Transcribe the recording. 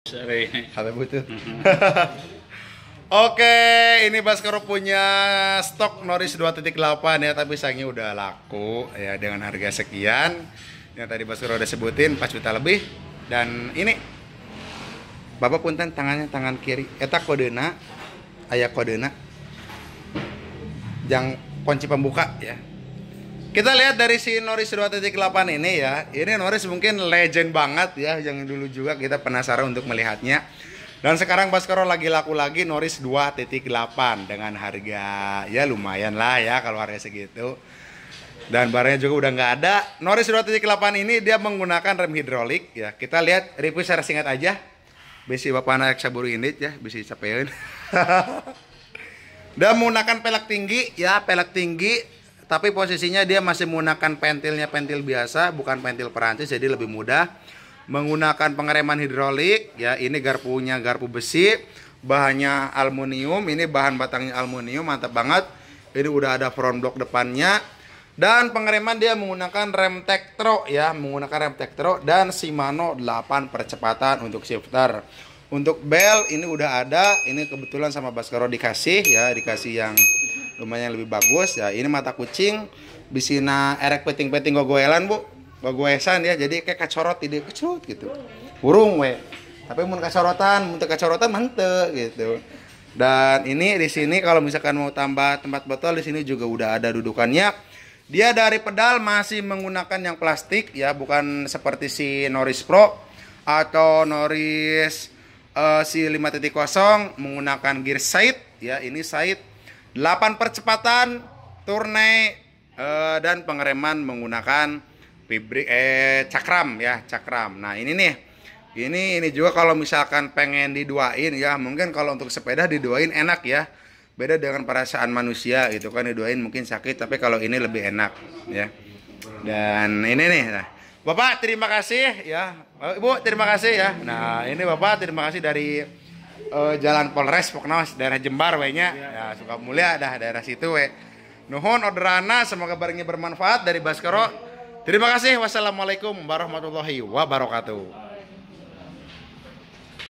Kata mm-hmm. Oke, ini Baskoro punya stok Noris 2.8 ya, tapi sayangnya udah laku ya dengan harga sekian. Yang tadi Baskoro udah sebutin 4 juta lebih dan ini Bapak punten tangannya tangan kiri. Eta kodena, ayah kodena. jang kunci pembuka ya. Kita lihat dari si Norris 2.8 ini ya. Ini Norris mungkin legend banget ya yang dulu juga kita penasaran untuk melihatnya. Dan sekarang Baskoro lagi laku lagi Norris 2.8 dengan harga ya lumayan lah ya kalau harga segitu. Dan barangnya juga udah nggak ada. Norris 2.8 ini dia menggunakan rem hidrolik ya. Kita lihat review secara singkat aja. Besi bapak anak saburu ini ya, besi capein Dan menggunakan pelek tinggi ya, pelek tinggi tapi posisinya dia masih menggunakan pentilnya pentil biasa bukan pentil Perancis jadi lebih mudah menggunakan pengereman hidrolik ya ini garpunya garpu besi bahannya aluminium ini bahan batangnya aluminium mantap banget ini udah ada front block depannya dan pengereman dia menggunakan rem tektro ya menggunakan rem tektro dan Shimano 8 percepatan untuk shifter untuk bel ini udah ada ini kebetulan sama Baskaro dikasih ya dikasih yang lumayan lebih bagus ya ini mata kucing bisina erek peting-peting gogoelan bu gogoesan ya jadi kayak kacorot tidak kecut gitu burung we tapi mau kacorotan mun kacorotan mante gitu dan ini di sini kalau misalkan mau tambah tempat botol di sini juga udah ada dudukannya dia dari pedal masih menggunakan yang plastik ya bukan seperti si Noris Pro atau Noris uh, eh, si 5.0 menggunakan gear side ya ini side 8 percepatan turne eh, dan pengereman menggunakan pabrik eh cakram ya cakram nah ini nih ini ini juga kalau misalkan pengen diduain ya mungkin kalau untuk sepeda diduain enak ya beda dengan perasaan manusia gitu kan diduain mungkin sakit tapi kalau ini lebih enak ya dan ini nih nah. bapak terima kasih ya ibu terima kasih ya nah ini bapak terima kasih dari uh, Jalan Polres Poknos daerah Jembar wehnya ya, ya suka mulia dah daerah situ we Nuhun orderana semoga barangnya bermanfaat dari Baskoro. Terima kasih. Wassalamualaikum warahmatullahi wabarakatuh.